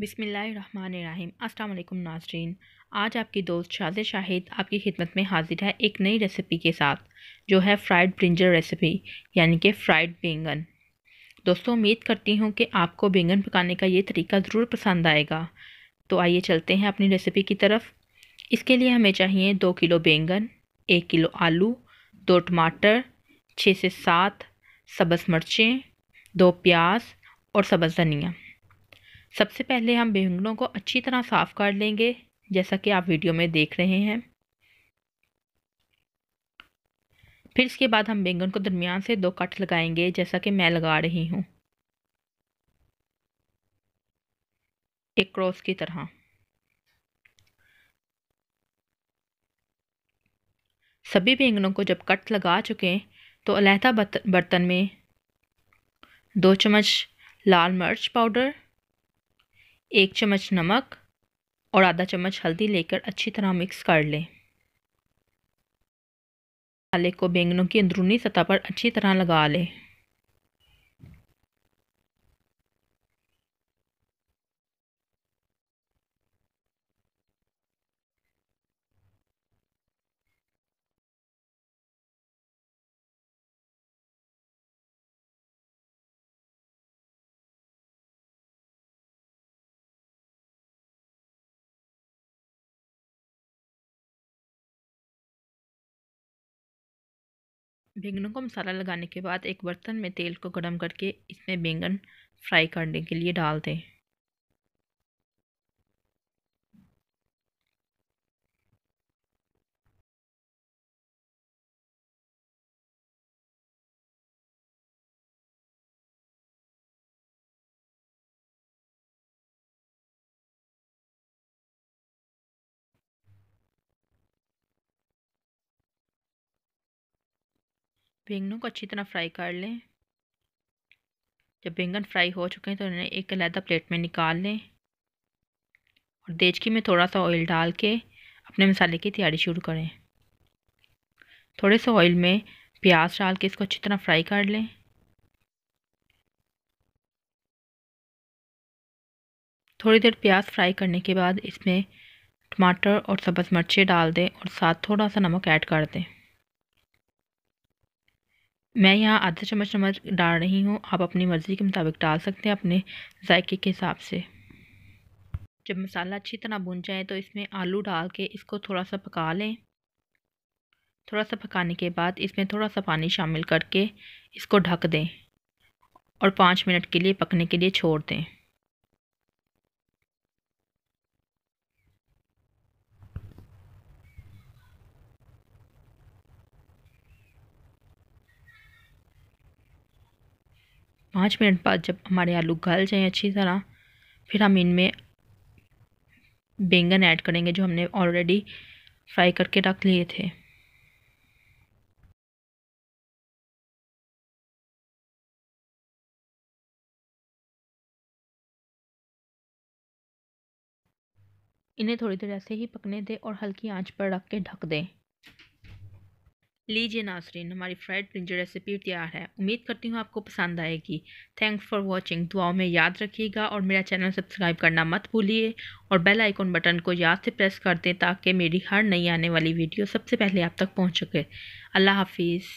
बिसमीम् असल नाजरीन आज आपकी दोस्त शाजिर शाहिद आपकी खिदमत में हाजिर है एक नई रेसिपी के साथ जो है फ्राइड ब्रिंजर रेसिपी यानी कि फ्राइड बैंगन दोस्तों उम्मीद करती हूँ कि आपको बैंगन पकाने का ये तरीका ज़रूर पसंद आएगा तो आइए चलते हैं अपनी रेसिपी की तरफ इसके लिए हमें चाहिए दो किलो बैंगन एक किलो आलू दो टमाटर छः से सात सब्ज़ मिर्चें दो प्याज और सब्ज़ धनिया सबसे पहले हम बेगनों को अच्छी तरह साफ़ कर लेंगे जैसा कि आप वीडियो में देख रहे हैं फिर इसके बाद हम बैंगन को दरमियान से दो कट लगाएंगे जैसा कि मैं लगा रही हूँ एक क्रॉस की तरह सभी बैंगनों को जब कट लगा चुके तो अलहदा बर्तन में दो चम्मच लाल मिर्च पाउडर एक चम्मच नमक और आधा चम्मच हल्दी लेकर अच्छी तरह मिक्स कर लें मसाले को बैंगनों की अंदरूनी सतह पर अच्छी तरह लगा लें बैंगनों को मसाला लगाने के बाद एक बर्तन में तेल को गर्म करके इसमें बैंगन फ्राई करने के लिए डाल दें बैंगनों को अच्छी तरह फ्राई कर लें जब बैंगन फ्राई हो चुके हैं तो इन्हें एक अलहदा प्लेट में निकाल लें और देचकी में थोड़ा सा ऑयल डाल के अपने मसाले की तैयारी शुरू करें थोड़े से ऑयल में प्याज डाल के इसको अच्छी तरह फ्राई कर लें थोड़ी देर प्याज फ्राई करने के बाद इसमें टमाटर और सब्ज़ मिर्चें डाल दें और साथ थोड़ा सा नमक ऐड कर दें मैं यहाँ आधा चम्मच नमक डाल रही हूँ आप अपनी मर्ज़ी के मुताबिक डाल सकते हैं अपने जायके के हिसाब से जब मसाला अच्छी तरह भुन जाए तो इसमें आलू डाल के इसको थोड़ा सा पका लें थोड़ा सा पकाने के बाद इसमें थोड़ा सा पानी शामिल करके इसको ढक दें और पाँच मिनट के लिए पकने के लिए छोड़ दें पाँच मिनट बाद जब हमारे आलू गल जाएँ अच्छी तरह फिर हम इनमें बैंगन ऐड करेंगे जो हमने ऑलरेडी फ्राई करके रख लिए थे इन्हें थोड़ी देर ऐसे ही पकने दें और हल्की आंच पर रख के ढक दें लीजिए नासरीन हमारी फ्राइड ब्रिंजर रेसिपी तैयार है उम्मीद करती हूँ आपको पसंद आएगी थैंक्स फॉर वॉचिंग दुआओं में याद रखिएगा और मेरा चैनल सब्सक्राइब करना मत भूलिए और बेल आइकॉन बटन को याद से प्रेस कर दें ताकि मेरी हर नई आने वाली वीडियो सबसे पहले आप तक पहुँच सके अल्लाह हाफिज़